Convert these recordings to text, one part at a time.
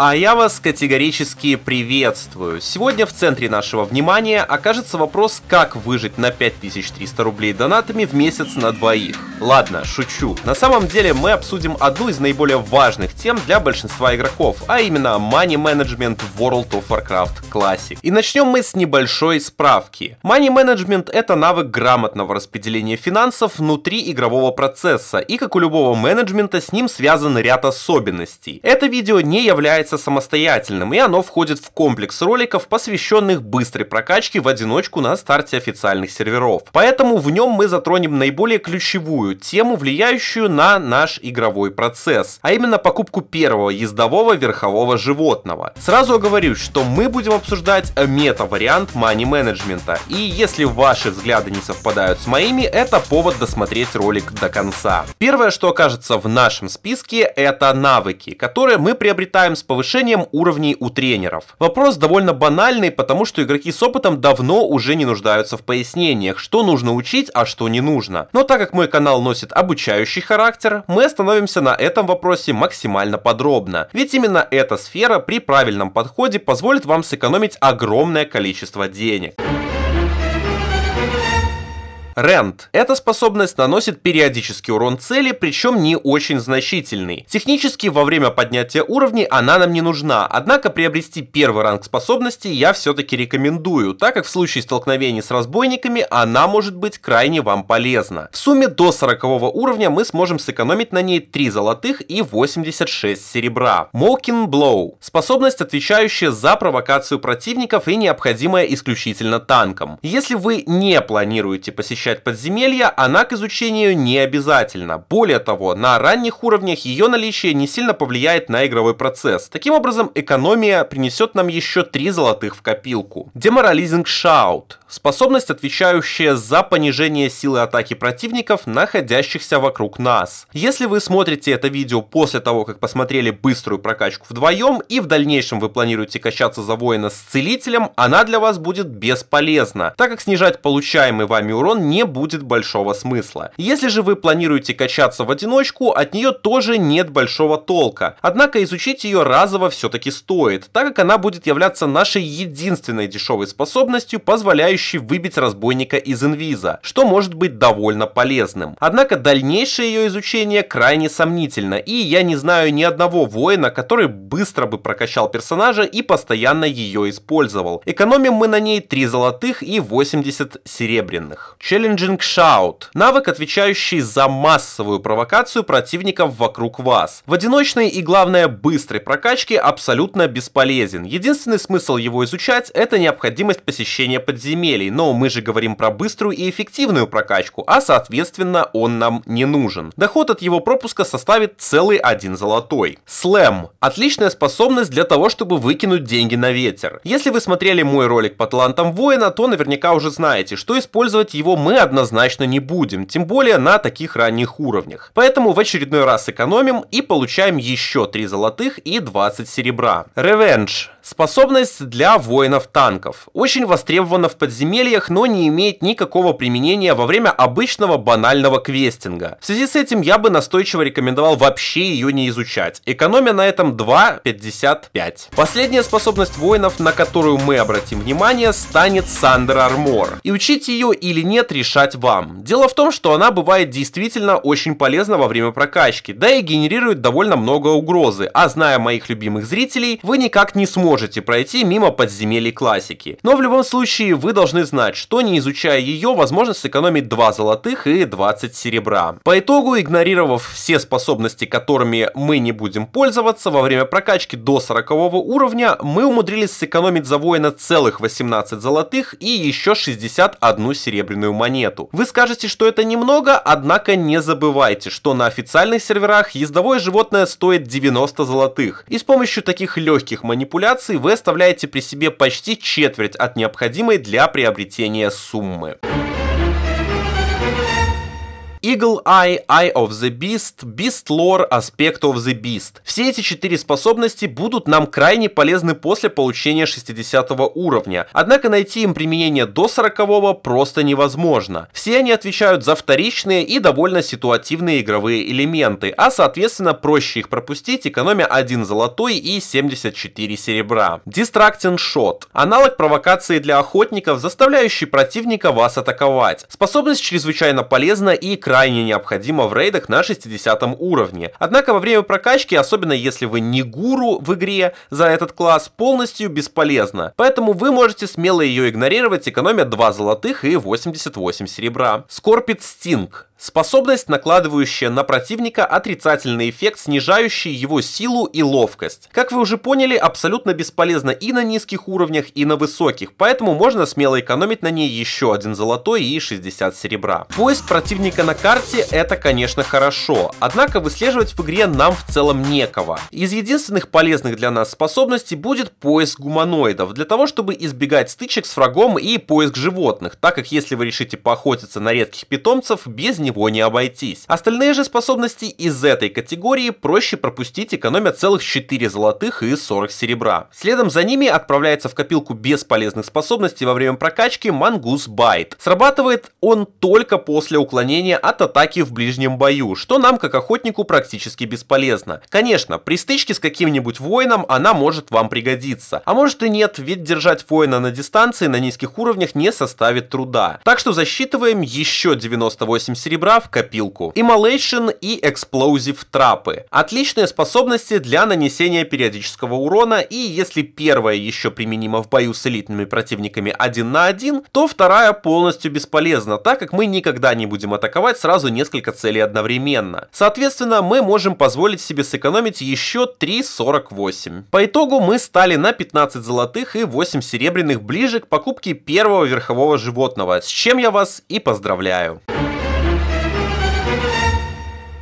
А я вас категорически приветствую. Сегодня в центре нашего внимания окажется вопрос, как выжить на 5300 рублей донатами в месяц на двоих. Ладно, шучу. На самом деле мы обсудим одну из наиболее важных тем для большинства игроков, а именно Money Management World of Warcraft Classic. И начнем мы с небольшой справки. Money Management это навык грамотного распределения финансов внутри игрового процесса, и как у любого менеджмента с ним связан ряд особенностей. Это видео не является является самостоятельным, и оно входит в комплекс роликов, посвященных быстрой прокачке в одиночку на старте официальных серверов. Поэтому в нем мы затронем наиболее ключевую тему, влияющую на наш игровой процесс, а именно покупку первого ездового верхового животного. Сразу оговорюсь, что мы будем обсуждать мета-вариант мани-менеджмента, и если ваши взгляды не совпадают с моими, это повод досмотреть ролик до конца. Первое, что окажется в нашем списке, это навыки, которые мы приобретаем с повышением повышением уровней у тренеров. Вопрос довольно банальный, потому что игроки с опытом давно уже не нуждаются в пояснениях, что нужно учить, а что не нужно. Но так как мой канал носит обучающий характер, мы остановимся на этом вопросе максимально подробно. Ведь именно эта сфера при правильном подходе позволит вам сэкономить огромное количество денег. Rent. Эта способность наносит периодический урон цели, причем не очень значительный. Технически во время поднятия уровней она нам не нужна, однако приобрести первый ранг способности я все-таки рекомендую, так как в случае столкновений с разбойниками она может быть крайне вам полезна. В сумме до 40 уровня мы сможем сэкономить на ней 3 золотых и 86 серебра. Mocking Blow. Способность, отвечающая за провокацию противников и необходимая исключительно танкам. Если вы не планируете посещать изучать подземелья, она к изучению не обязательна. Более того, на ранних уровнях ее наличие не сильно повлияет на игровой процесс. Таким образом, экономия принесет нам еще 3 золотых в копилку. Деморализинг Шаут. Способность, отвечающая за понижение силы атаки противников, находящихся вокруг нас. Если вы смотрите это видео после того, как посмотрели быструю прокачку вдвоем, и в дальнейшем вы планируете качаться за воина с целителем, она для вас будет бесполезна, так как снижать получаемый вами урон не не будет большого смысла. Если же вы планируете качаться в одиночку, от нее тоже нет большого толка. Однако изучить ее разово все-таки стоит, так как она будет являться нашей единственной дешевой способностью, позволяющей выбить разбойника из инвиза, что может быть довольно полезным. Однако дальнейшее ее изучение крайне сомнительно, и я не знаю ни одного воина, который быстро бы прокачал персонажа и постоянно ее использовал. Экономим мы на ней 3 золотых и 80 серебряных. Челлендж Challenging Shout – навык, отвечающий за массовую провокацию противников вокруг вас. В одиночной и, главное, быстрой прокачке абсолютно бесполезен. Единственный смысл его изучать – это необходимость посещения подземелий, но мы же говорим про быструю и эффективную прокачку, а соответственно он нам не нужен. Доход от его пропуска составит целый один золотой. Слэм – отличная способность для того, чтобы выкинуть деньги на ветер. Если вы смотрели мой ролик по талантам воина, то наверняка уже знаете, что использовать его мы мы однозначно не будем, тем более на таких ранних уровнях. Поэтому в очередной раз экономим и получаем еще 3 золотых и 20 серебра. Ревенж. Способность для воинов-танков. Очень востребована в подземельях, но не имеет никакого применения во время обычного банального квестинга. В связи с этим я бы настойчиво рекомендовал вообще ее не изучать, Экономия на этом 2.55. Последняя способность воинов, на которую мы обратим внимание, станет Сандер Армор. И учить ее или нет, решать вам. Дело в том, что она бывает действительно очень полезна во время прокачки, да и генерирует довольно много угрозы, а зная моих любимых зрителей, вы никак не сможете можете пройти мимо подземелий классики. Но в любом случае вы должны знать, что не изучая ее, возможно сэкономить 2 золотых и 20 серебра. По итогу, игнорировав все способности, которыми мы не будем пользоваться, во время прокачки до 40 уровня мы умудрились сэкономить за воина целых 18 золотых и еще 61 серебряную монету. Вы скажете, что это немного, однако не забывайте, что на официальных серверах ездовое животное стоит 90 золотых. И с помощью таких легких манипуляций акций вы оставляете при себе почти четверть от необходимой для приобретения суммы. Eagle Eye, Eye of the Beast, Beast Lore, Aspect of the Beast. Все эти четыре способности будут нам крайне полезны после получения 60 уровня, однако найти им применение до 40 просто невозможно. Все они отвечают за вторичные и довольно ситуативные игровые элементы, а соответственно проще их пропустить, экономя 1 золотой и 74 серебра. Distracting Shot. Аналог провокации для охотников, заставляющий противника вас атаковать. Способность чрезвычайно полезна и крайне крайне необходимо в рейдах на 60 уровне. Однако во время прокачки, особенно если вы не гуру в игре, за этот класс полностью бесполезно. Поэтому вы можете смело ее игнорировать, экономя 2 золотых и 88 серебра. Скорпит Стинг Способность, накладывающая на противника отрицательный эффект, снижающий его силу и ловкость. Как вы уже поняли, абсолютно бесполезна и на низких уровнях, и на высоких, поэтому можно смело экономить на ней еще один золотой и 60 серебра. Поиск противника на карте это, конечно, хорошо, однако выслеживать в игре нам в целом некого. Из единственных полезных для нас способностей будет поиск гуманоидов, для того, чтобы избегать стычек с врагом и поиск животных, так как если вы решите поохотиться на редких питомцев, без них него не обойтись. Остальные же способности из этой категории проще пропустить, экономя целых 4 золотых и 40 серебра. Следом за ними отправляется в копилку бесполезных способностей во время прокачки Мангус Байт. Срабатывает он только после уклонения от атаки в ближнем бою, что нам как охотнику практически бесполезно. Конечно, при стычке с каким-нибудь воином она может вам пригодиться. А может и нет, ведь держать воина на дистанции на низких уровнях не составит труда. Так что засчитываем еще 98 серебра серебра в копилку. Immolation и Explosive трапы. Отличные способности для нанесения периодического урона, и если первая еще применима в бою с элитными противниками один на один, то вторая полностью бесполезна, так как мы никогда не будем атаковать сразу несколько целей одновременно. Соответственно, мы можем позволить себе сэкономить еще 3.48. По итогу мы стали на 15 золотых и 8 серебряных ближе к покупке первого верхового животного, с чем я вас и поздравляю.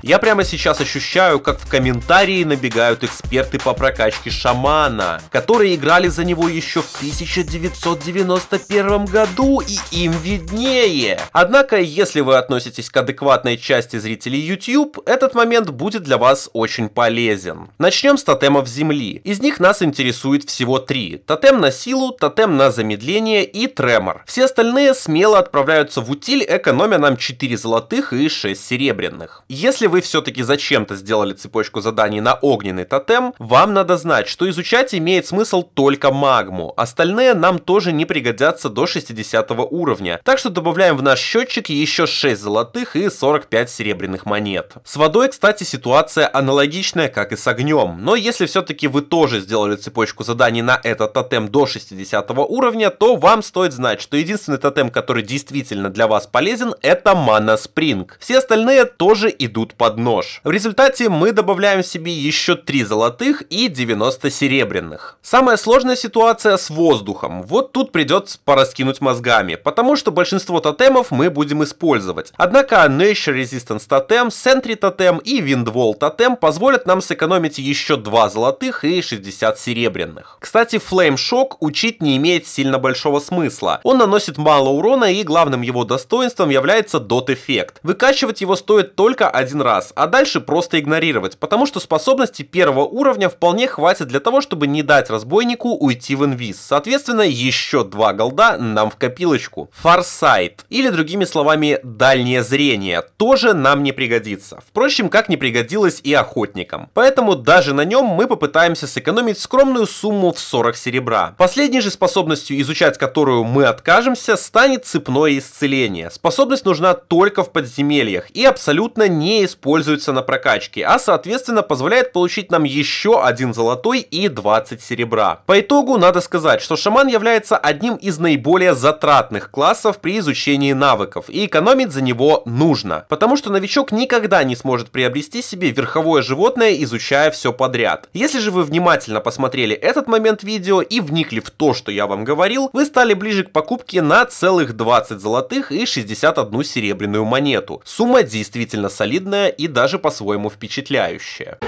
Я прямо сейчас ощущаю, как в комментарии набегают эксперты по прокачке шамана, которые играли за него еще в 1991 году, и им виднее. Однако, если вы относитесь к адекватной части зрителей YouTube, этот момент будет для вас очень полезен. Начнем с тотемов Земли. Из них нас интересует всего три. Тотем на силу, тотем на замедление и тремор. Все остальные смело отправляются в утиль, экономя нам 4 золотых и 6 серебряных. Если вы вы все-таки зачем-то сделали цепочку заданий на огненный тотем, вам надо знать, что изучать имеет смысл только магму. Остальные нам тоже не пригодятся до 60 уровня. Так что добавляем в наш счетчик еще 6 золотых и 45 серебряных монет. С водой, кстати, ситуация аналогичная, как и с огнем. Но если все-таки вы тоже сделали цепочку заданий на этот тотем до 60 уровня, то вам стоит знать, что единственный тотем, который действительно для вас полезен, это мана спринг. Все остальные тоже идут по под нож. В результате мы добавляем себе еще 3 золотых и 90 серебряных. Самая сложная ситуация с воздухом. Вот тут придется пораскинуть мозгами, потому что большинство тотемов мы будем использовать. Однако Nature Resistance тотем, Sentry тотем и Windwall тотем позволят нам сэкономить еще 2 золотых и 60 серебряных. Кстати, Flame Shock учить не имеет сильно большого смысла. Он наносит мало урона и главным его достоинством является дот-эффект. Выкачивать его стоит только один раз раз, а дальше просто игнорировать, потому что способности первого уровня вполне хватит для того, чтобы не дать разбойнику уйти в инвиз. Соответственно, еще два голда нам в копилочку. Форсайт, или другими словами, дальнее зрение, тоже нам не пригодится. Впрочем, как не пригодилось и охотникам. Поэтому даже на нем мы попытаемся сэкономить скромную сумму в 40 серебра. Последней же способностью, изучать которую мы откажемся, станет цепное исцеление. Способность нужна только в подземельях и абсолютно не используется используется на прокачке, а соответственно позволяет получить нам еще один золотой и 20 серебра. По итогу надо сказать, что шаман является одним из наиболее затратных классов при изучении навыков, и экономить за него нужно, потому что новичок никогда не сможет приобрести себе верховое животное, изучая все подряд. Если же вы внимательно посмотрели этот момент видео и вникли в то, что я вам говорил, вы стали ближе к покупке на целых 20 золотых и 61 серебряную монету. Сумма действительно солидная и даже по-своему впечатляющее.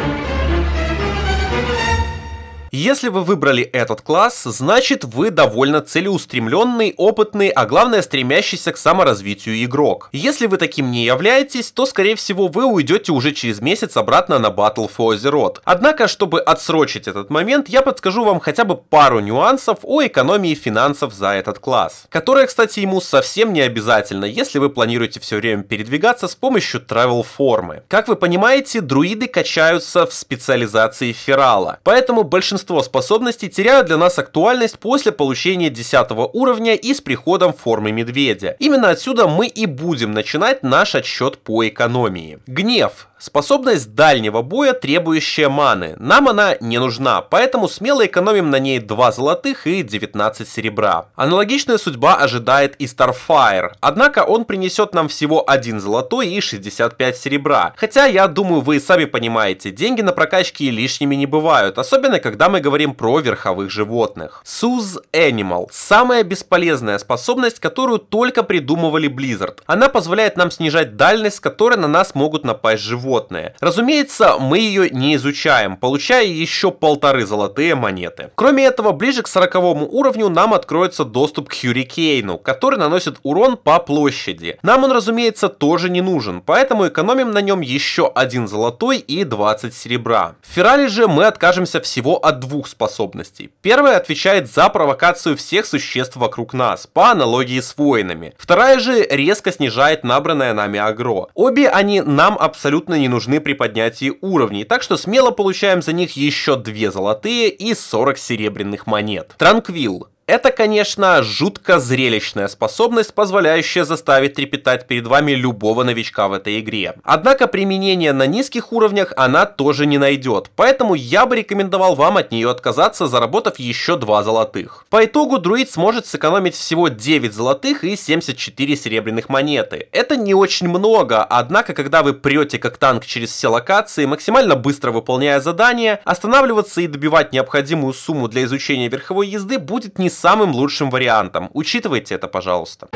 Если вы выбрали этот класс, значит вы довольно целеустремленный, опытный, а главное стремящийся к саморазвитию игрок. Если вы таким не являетесь, то скорее всего вы уйдете уже через месяц обратно на Battle for Azeroth. Однако, чтобы отсрочить этот момент, я подскажу вам хотя бы пару нюансов о экономии финансов за этот класс. Которая, кстати, ему совсем не обязательно, если вы планируете все время передвигаться с помощью travel формы. Как вы понимаете, друиды качаются в специализации Ферала, поэтому большинство большинство способностей теряют для нас актуальность после получения 10 уровня и с приходом формы медведя. Именно отсюда мы и будем начинать наш отсчет по экономии. Гнев Способность дальнего боя, требующая маны. Нам она не нужна, поэтому смело экономим на ней 2 золотых и 19 серебра. Аналогичная судьба ожидает и Starfire, однако он принесет нам всего 1 золотой и 65 серебра. Хотя, я думаю, вы сами понимаете, деньги на прокачки лишними не бывают, особенно когда мы говорим про верховых животных. Суз Animal – самая бесполезная способность, которую только придумывали Blizzard. Она позволяет нам снижать дальность, с которой на нас могут напасть животные животное. Разумеется, мы ее не изучаем, получая еще полторы золотые монеты. Кроме этого, ближе к сороковому уровню нам откроется доступ к Хюрикейну, который наносит урон по площади. Нам он, разумеется, тоже не нужен, поэтому экономим на нем еще один золотой и 20 серебра. В Ферале же мы откажемся всего от двух способностей. Первая отвечает за провокацию всех существ вокруг нас, по аналогии с воинами. Вторая же резко снижает набранное нами агро. Обе они нам абсолютно не нужны при поднятии уровней, так что смело получаем за них еще 2 золотые и 40 серебряных монет. Транквил. Это, конечно, жутко зрелищная способность, позволяющая заставить трепетать перед вами любого новичка в этой игре. Однако применение на низких уровнях она тоже не найдет, поэтому я бы рекомендовал вам от нее отказаться, заработав еще 2 золотых. По итогу друид сможет сэкономить всего 9 золотых и 74 серебряных монеты. Это не очень много, однако когда вы прете как танк через все локации, максимально быстро выполняя задания, останавливаться и добивать необходимую сумму для изучения верховой езды будет не самым лучшим вариантом. Учитывайте это, пожалуйста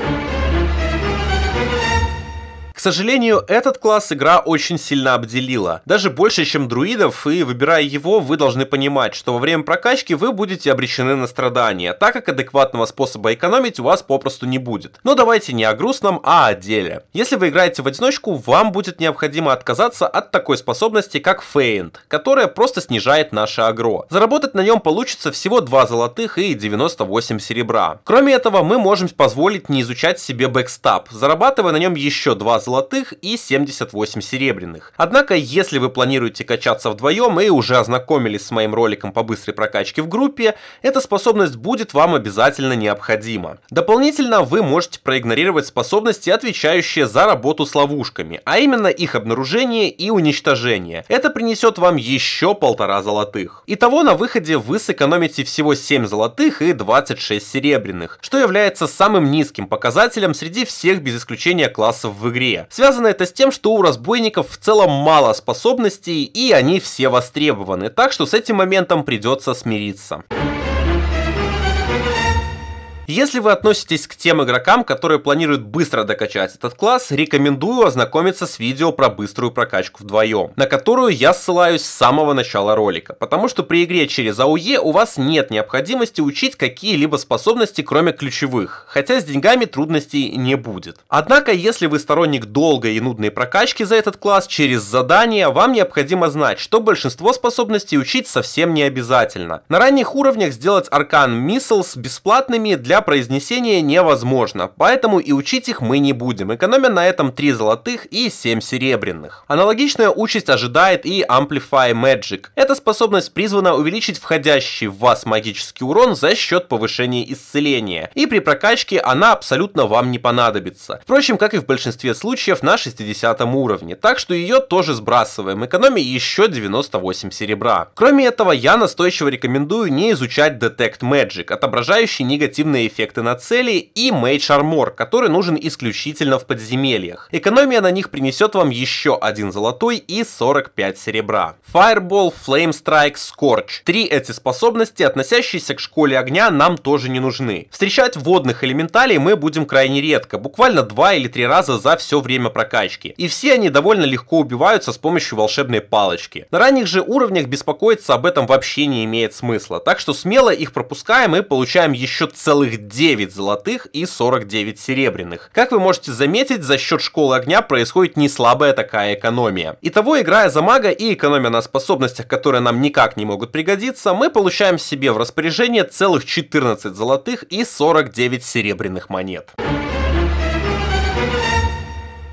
сожалению, этот класс игра очень сильно обделила. Даже больше, чем друидов, и выбирая его, вы должны понимать, что во время прокачки вы будете обречены на страдания, так как адекватного способа экономить у вас попросту не будет. Но давайте не о грустном, а о деле. Если вы играете в одиночку, вам будет необходимо отказаться от такой способности, как фейнт, которая просто снижает наше агро. Заработать на нем получится всего 2 золотых и 98 серебра. Кроме этого, мы можем позволить не изучать себе бэкстап, зарабатывая на нем еще 2 золотых золотых и 78 серебряных. Однако, если вы планируете качаться вдвоем и уже ознакомились с моим роликом по быстрой прокачке в группе, эта способность будет вам обязательно необходима. Дополнительно вы можете проигнорировать способности, отвечающие за работу с ловушками, а именно их обнаружение и уничтожение. Это принесет вам еще полтора золотых. Итого на выходе вы сэкономите всего 7 золотых и 26 серебряных, что является самым низким показателем среди всех без исключения классов в игре, Связано это с тем, что у разбойников в целом мало способностей, и они все востребованы, так что с этим моментом придется смириться. Если вы относитесь к тем игрокам, которые планируют быстро докачать этот класс, рекомендую ознакомиться с видео про быструю прокачку вдвоем, на которую я ссылаюсь с самого начала ролика, потому что при игре через АУЕ у вас нет необходимости учить какие-либо способности, кроме ключевых, хотя с деньгами трудностей не будет. Однако, если вы сторонник долгой и нудной прокачки за этот класс через задания, вам необходимо знать, что большинство способностей учить совсем не обязательно. На ранних уровнях сделать аркан с бесплатными для произнесения невозможно, поэтому и учить их мы не будем, экономя на этом 3 золотых и 7 серебряных. Аналогичная участь ожидает и Amplify Magic. Эта способность призвана увеличить входящий в вас магический урон за счет повышения исцеления, и при прокачке она абсолютно вам не понадобится. Впрочем, как и в большинстве случаев на 60 уровне, так что ее тоже сбрасываем, экономя еще 98 серебра. Кроме этого, я настойчиво рекомендую не изучать Detect Magic, отображающий негативные эффекты на цели, и Mage Armor, который нужен исключительно в подземельях. Экономия на них принесет вам еще один золотой и 45 серебра. Fireball, Flame Strike, Scorch. Три эти способности, относящиеся к школе огня, нам тоже не нужны. Встречать водных элементалей мы будем крайне редко, буквально два или три раза за все время прокачки. И все они довольно легко убиваются с помощью волшебной палочки. На ранних же уровнях беспокоиться об этом вообще не имеет смысла, так что смело их пропускаем и получаем еще целых 39 золотых и 49 серебряных. Как вы можете заметить, за счет школы огня происходит не слабая такая экономия. Итого, играя за мага и экономя на способностях, которые нам никак не могут пригодиться, мы получаем себе в распоряжение целых 14 золотых и 49 серебряных монет.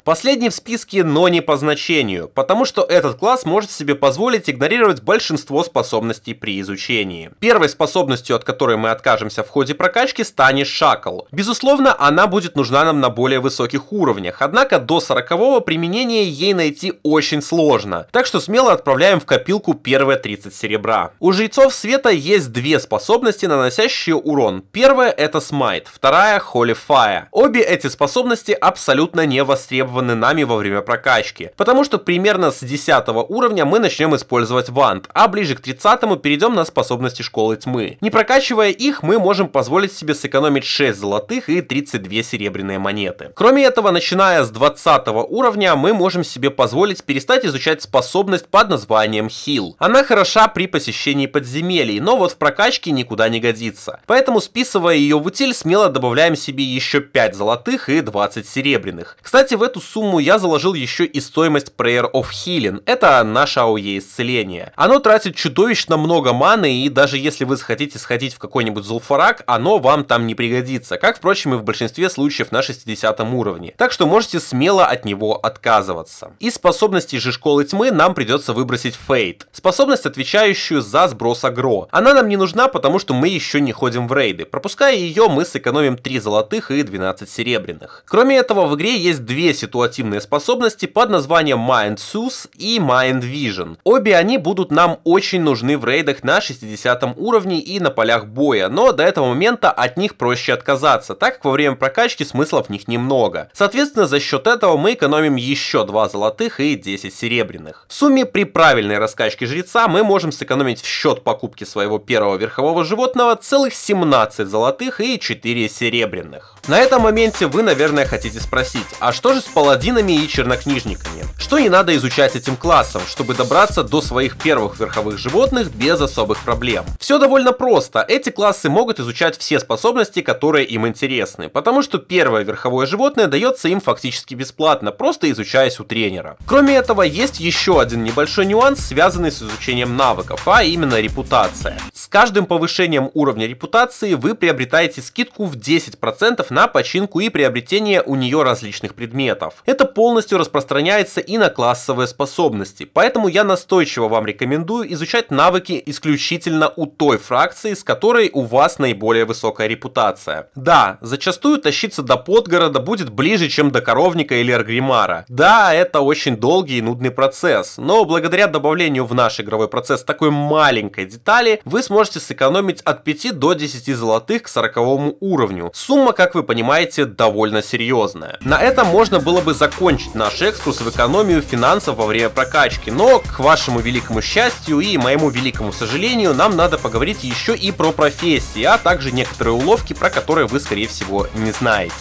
Последний в списке, но не по значению, потому что этот класс может себе позволить игнорировать большинство способностей при изучении. Первой способностью, от которой мы откажемся в ходе прокачки, станет шакл. Безусловно, она будет нужна нам на более высоких уровнях, однако до 40 применения ей найти очень сложно, так что смело отправляем в копилку первые 30 серебра. У жрецов света есть две способности, наносящие урон. Первая это смайт, вторая Holy Fire. Обе эти способности абсолютно не востребованы использованы нами во время прокачки. Потому что примерно с 10 уровня мы начнем использовать вант, а ближе к 30 перейдем на способности школы тьмы. Не прокачивая их, мы можем позволить себе сэкономить 6 золотых и 32 серебряные монеты. Кроме этого, начиная с 20 уровня, мы можем себе позволить перестать изучать способность под названием хил. Она хороша при посещении подземелий, но вот в прокачке никуда не годится. Поэтому списывая ее в утиль, смело добавляем себе еще 5 золотых и 20 серебряных. Кстати, в эту сумму я заложил еще и стоимость Prayer of Healing. Это наше АОЕ исцеление. Оно тратит чудовищно много маны, и даже если вы захотите сходить в какой-нибудь Зулфарак, оно вам там не пригодится, как, впрочем, и в большинстве случаев на 60 уровне. Так что можете смело от него отказываться. Из способностей же Школы Тьмы нам придется выбросить Фейт. Способность, отвечающую за сброс агро. Она нам не нужна, потому что мы еще не ходим в рейды. Пропуская ее, мы сэкономим 3 золотых и 12 серебряных. Кроме этого, в игре есть две ситуации, ситуативные способности под названием Mind Sus и Mind Vision. Обе они будут нам очень нужны в рейдах на 60 уровне и на полях боя, но до этого момента от них проще отказаться, так как во время прокачки смысла в них немного. Соответственно, за счет этого мы экономим еще 2 золотых и 10 серебряных. В сумме при правильной раскачке жреца мы можем сэкономить в счет покупки своего первого верхового животного целых 17 золотых и 4 серебряных. На этом моменте вы, наверное, хотите спросить, а что же с паладинами и чернокнижниками, что не надо изучать этим классом, чтобы добраться до своих первых верховых животных без особых проблем. Все довольно просто, эти классы могут изучать все способности, которые им интересны, потому что первое верховое животное дается им фактически бесплатно, просто изучаясь у тренера. Кроме этого, есть еще один небольшой нюанс, связанный с изучением навыков, а именно репутация. С каждым повышением уровня репутации вы приобретаете скидку в 10% на починку и приобретение у нее различных предметов прав. Это полностью распространяется и на классовые способности, поэтому я настойчиво вам рекомендую изучать навыки исключительно у той фракции, с которой у вас наиболее высокая репутация. Да, зачастую тащиться до подгорода будет ближе, чем до коровника или аргримара. Да, это очень долгий и нудный процесс, но благодаря добавлению в наш игровой процесс такой маленькой детали, вы сможете сэкономить от 5 до 10 золотых к 40 уровню. Сумма, как вы понимаете, довольно серьезная. На этом можно было следовало бы закончить наш экскурс в экономию финансов во время прокачки, но, к вашему великому счастью и моему великому сожалению, нам надо поговорить еще и про профессии, а также некоторые уловки, про которые вы, скорее всего, не знаете.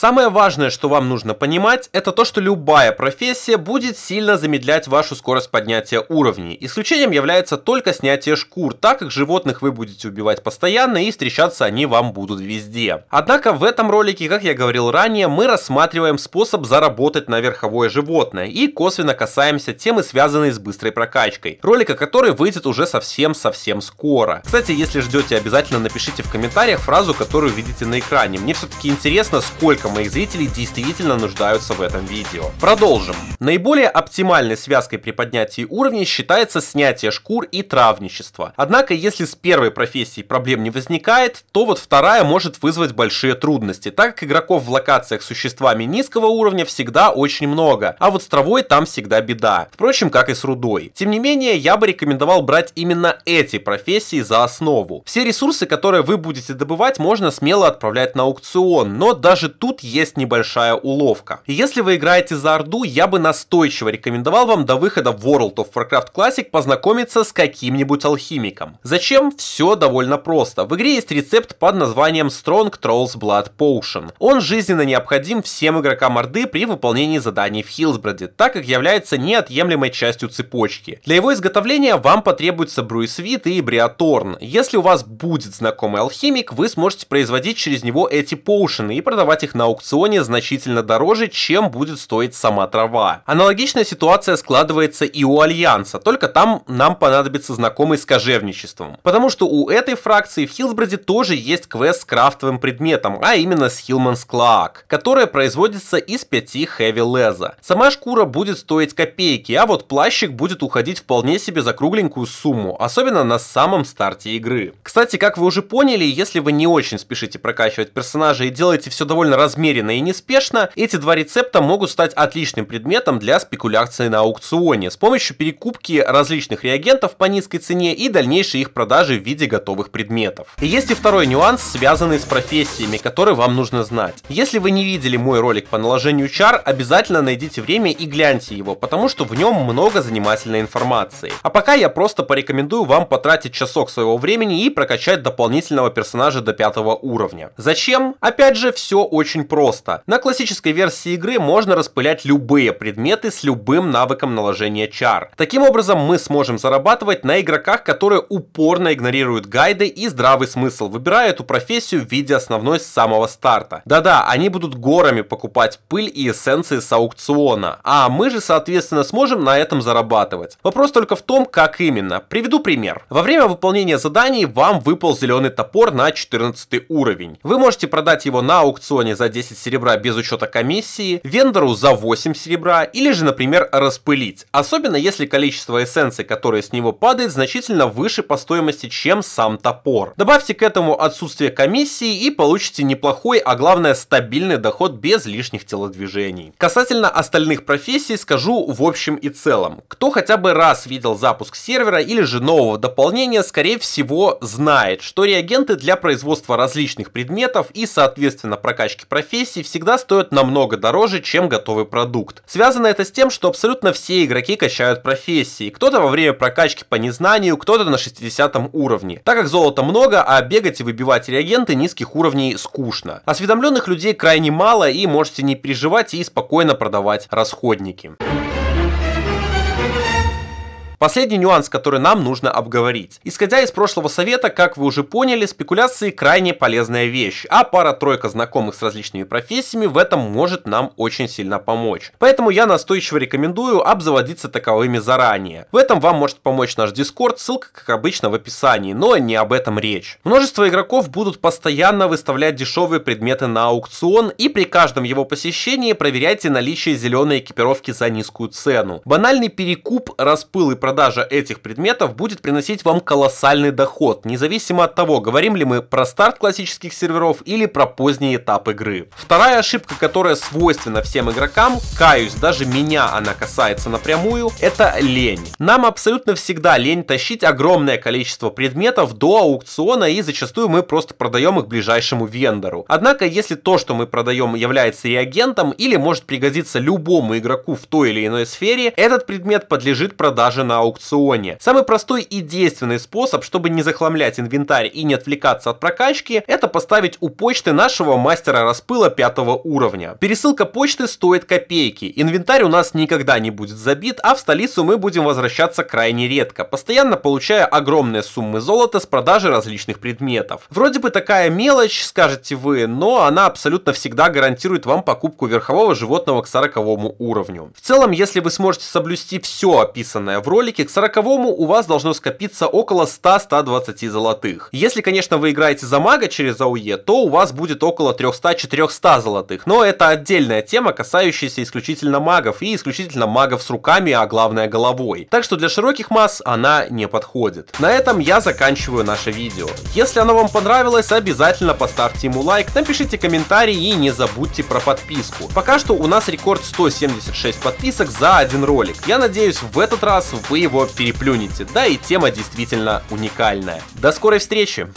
Самое важное, что вам нужно понимать, это то, что любая профессия будет сильно замедлять вашу скорость поднятия уровней. Исключением является только снятие шкур, так как животных вы будете убивать постоянно и встречаться они вам будут везде. Однако в этом ролике, как я говорил ранее, мы рассматриваем способ заработать на верховое животное и косвенно касаемся темы, связанной с быстрой прокачкой, ролика который выйдет уже совсем-совсем скоро. Кстати, если ждете, обязательно напишите в комментариях фразу, которую видите на экране. Мне все-таки интересно, сколько Однако мои зрители действительно нуждаются в этом видео. Продолжим. Наиболее оптимальной связкой при поднятии уровней считается снятие шкур и травничество. Однако, если с первой профессией проблем не возникает, то вот вторая может вызвать большие трудности, так как игроков в локациях с существами низкого уровня всегда очень много, а вот с травой там всегда беда. Впрочем, как и с рудой. Тем не менее, я бы рекомендовал брать именно эти профессии за основу. Все ресурсы, которые вы будете добывать, можно смело отправлять на аукцион, но даже тут тут есть небольшая уловка. если вы играете за Орду, я бы настойчиво рекомендовал вам до выхода в World of Warcraft Classic познакомиться с каким-нибудь алхимиком. Зачем? Все довольно просто. В игре есть рецепт под названием Strong Trolls Blood Potion. Он жизненно необходим всем игрокам Орды при выполнении заданий в Хилсброде, так как является неотъемлемой частью цепочки. Для его изготовления вам потребуется Бруисвит и Бриаторн. Если у вас будет знакомый алхимик, вы сможете производить через него эти поушены и продавать их на аукционе значительно дороже, чем будет стоить сама трава. Аналогичная ситуация складывается и у Альянса, только там нам понадобится знакомый с кожевничеством. Потому что у этой фракции в Хилсброде тоже есть квест с крафтовым предметом, а именно с Хилманс Клоак, которая производится из 5 Хэви Леза. Сама шкура будет стоить копейки, а вот плащик будет уходить вполне себе за кругленькую сумму, особенно на самом старте игры. Кстати, как вы уже поняли, если вы не очень спешите прокачивать персонажа и делаете все довольно размерно, размеренно и неспешно, эти два рецепта могут стать отличным предметом для спекуляции на аукционе с помощью перекупки различных реагентов по низкой цене и дальнейшей их продажи в виде готовых предметов. И есть и второй нюанс, связанный с профессиями, который вам нужно знать. Если вы не видели мой ролик по наложению чар, обязательно найдите время и гляньте его, потому что в нем много занимательной информации. А пока я просто порекомендую вам потратить часок своего времени и прокачать дополнительного персонажа до пятого уровня. Зачем? Опять же, все очень просто. На классической версии игры можно распылять любые предметы с любым навыком наложения чар. Таким образом, мы сможем зарабатывать на игроках, которые упорно игнорируют гайды и здравый смысл, выбирая эту профессию в виде основной с самого старта. Да-да, они будут горами покупать пыль и эссенции с аукциона, а мы же, соответственно, сможем на этом зарабатывать. Вопрос только в том, как именно. Приведу пример. Во время выполнения заданий вам выпал зеленый топор на 14 уровень. Вы можете продать его на аукционе за 10 серебра без учета комиссии, вендору за 8 серебра или же, например, распылить. Особенно если количество эссенций, которые с него падает, значительно выше по стоимости, чем сам топор. Добавьте к этому отсутствие комиссии и получите неплохой, а главное стабильный доход без лишних телодвижений. Касательно остальных профессий скажу в общем и целом. Кто хотя бы раз видел запуск сервера или же нового дополнения, скорее всего знает, что реагенты для производства различных предметов и соответственно прокачки профессии Профессии всегда стоят намного дороже, чем готовый продукт. Связано это с тем, что абсолютно все игроки качают профессии. Кто-то во время прокачки по незнанию, кто-то на 60 уровне. Так как золота много, а бегать и выбивать реагенты низких уровней скучно. Осведомленных людей крайне мало и можете не переживать и спокойно продавать расходники. Последний нюанс, который нам нужно обговорить. Исходя из прошлого совета, как вы уже поняли, спекуляции крайне полезная вещь, а пара-тройка знакомых с различными профессиями в этом может нам очень сильно помочь. Поэтому я настойчиво рекомендую обзаводиться таковыми заранее. В этом вам может помочь наш Дискорд, ссылка как обычно в описании, но не об этом речь. Множество игроков будут постоянно выставлять дешевые предметы на аукцион и при каждом его посещении проверяйте наличие зеленой экипировки за низкую цену. Банальный перекуп, распыл и продажа этих предметов будет приносить вам колоссальный доход, независимо от того, говорим ли мы про старт классических серверов или про поздний этап игры. Вторая ошибка, которая свойственна всем игрокам, каюсь, даже меня она касается напрямую, это лень. Нам абсолютно всегда лень тащить огромное количество предметов до аукциона и зачастую мы просто продаем их ближайшему вендору. Однако, если то, что мы продаем, является реагентом или может пригодиться любому игроку в той или иной сфере, этот предмет подлежит продаже на на аукционе. Самый простой и действенный способ, чтобы не захламлять инвентарь и не отвлекаться от прокачки, это поставить у почты нашего мастера распыла пятого уровня. Пересылка почты стоит копейки, инвентарь у нас никогда не будет забит, а в столицу мы будем возвращаться крайне редко, постоянно получая огромные суммы золота с продажи различных предметов. Вроде бы такая мелочь, скажете вы, но она абсолютно всегда гарантирует вам покупку верхового животного к 40 уровню. В целом, если вы сможете соблюсти все описанное в ролике, ролике, к сороковому у вас должно скопиться около 100-120 золотых. Если, конечно, вы играете за мага через АУЕ, то у вас будет около 300-400 золотых. Но это отдельная тема, касающаяся исключительно магов и исключительно магов с руками, а главное головой. Так что для широких масс она не подходит. На этом я заканчиваю наше видео. Если оно вам понравилось, обязательно поставьте ему лайк, напишите комментарий и не забудьте про подписку. Пока что у нас рекорд 176 подписок за один ролик. Я надеюсь, в этот раз вы вы его переплюнете. Да и тема действительно уникальная. До скорой встречи!